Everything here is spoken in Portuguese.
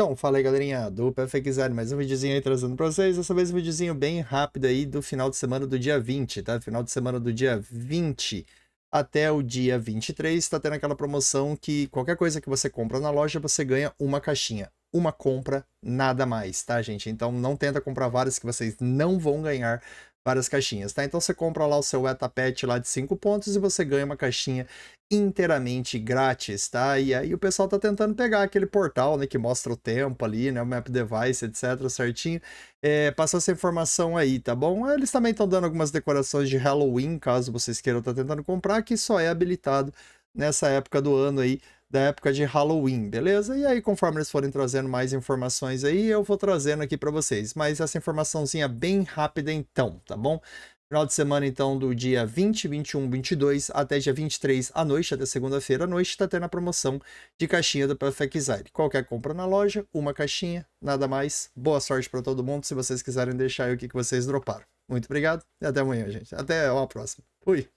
Então, fala aí galerinha do Perfect Design, mais um videozinho aí trazendo pra vocês, dessa vez um videozinho bem rápido aí do final de semana do dia 20, tá? Final de semana do dia 20 até o dia 23 tá tendo aquela promoção que qualquer coisa que você compra na loja você ganha uma caixinha, uma compra, nada mais, tá gente? Então não tenta comprar várias que vocês não vão ganhar várias caixinhas, tá? Então você compra lá o seu Etapet lá de 5 pontos e você ganha uma caixinha inteiramente grátis, tá? E aí o pessoal tá tentando pegar aquele portal, né, que mostra o tempo ali, né, o map device, etc, certinho. É, passou essa informação aí, tá bom? Eles também estão dando algumas decorações de Halloween, caso vocês queiram tá tentando comprar, que só é habilitado nessa época do ano aí, da época de Halloween, beleza? E aí, conforme eles forem trazendo mais informações aí, eu vou trazendo aqui para vocês. Mas essa informaçãozinha bem rápida então, tá bom? Final de semana, então, do dia 20, 21, 22 até dia 23 à noite, até segunda-feira à noite, está tendo a promoção de caixinha do Perfect Design. Qualquer compra na loja, uma caixinha, nada mais. Boa sorte para todo mundo. Se vocês quiserem deixar aí o que vocês droparam. Muito obrigado e até amanhã, gente. Até uma próxima. Fui!